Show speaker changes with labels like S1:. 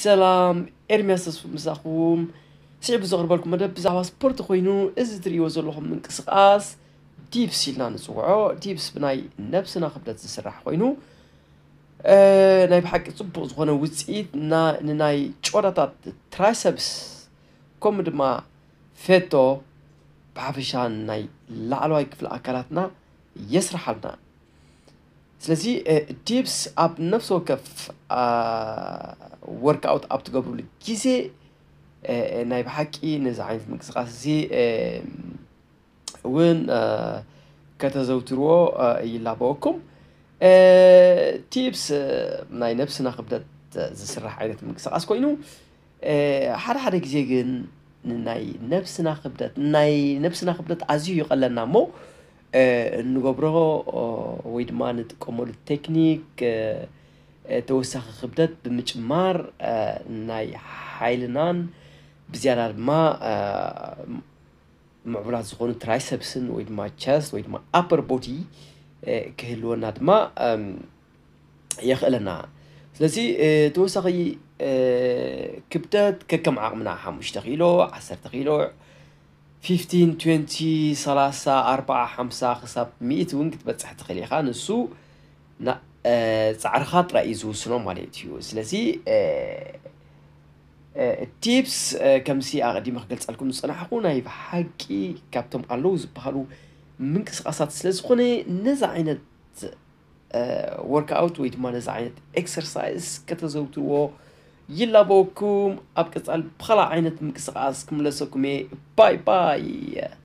S1: سلام ارمياس مساقوم سعب زغر بالكم مدى بزعوا سبورت خوينو ازدري وزلوهم من كسقاس ديب سيلنا نسوعو ديب سبناي نفسنا قبل تسرح خوينو أه ناي بحق صبو زغنا وزئيد نا ناي چورتات ترايسبس كوم دما فيتو بعفشان ناي لعلوهي كفل أكالاتنا يسرح لنا ስለዚ ቲፕስ ኣብ ነፍስ ወከፍ ወርከኦት ኣብ ትገብሩሉ ግዜ ናይ ብሓቂ ነዚ ዓይነት ምንቅስቃስ እዚ እውን ከተዘውትርዎ ይላበወኩም ቲፕስ ናይ ነብስና ክብደት ዝስራሕ ዓይነት ምንቅስቃስ ኮይኑ ሓደ ሓደ ግዜ ግን ናናይ ነብስና ክብደት ኣዝዩ ይቀለና እሞ نقبره ويد ما نتكمل التكنيك توسخ خبدت بمجمار ناي حيلنان بزيادة ما معبلات زخون ترايسبسن ويد تشاس ويد أبر بوتي كهلونا دما يخلنا سلسي توسخي كبدت ككم عقمنا حمش تغيلو عسر تغيلو 15 20 30 4 5 خصاب 100 وين كتبصح تخلي خا نسو نا صعر خاطر يزوسنو مالتي يو سلازي التيبس كمسي اغدي مخلص لكم صراحه هنا يف حقي كابتم الوز بحالو من قصقصات سلاز خوني نزا عينت ورك اوت ويت ما نزا عينت اكسرسايز كتزوتو يلا بوكم أبكت على بخلا عينة مكسقاس كملسوكم باي باي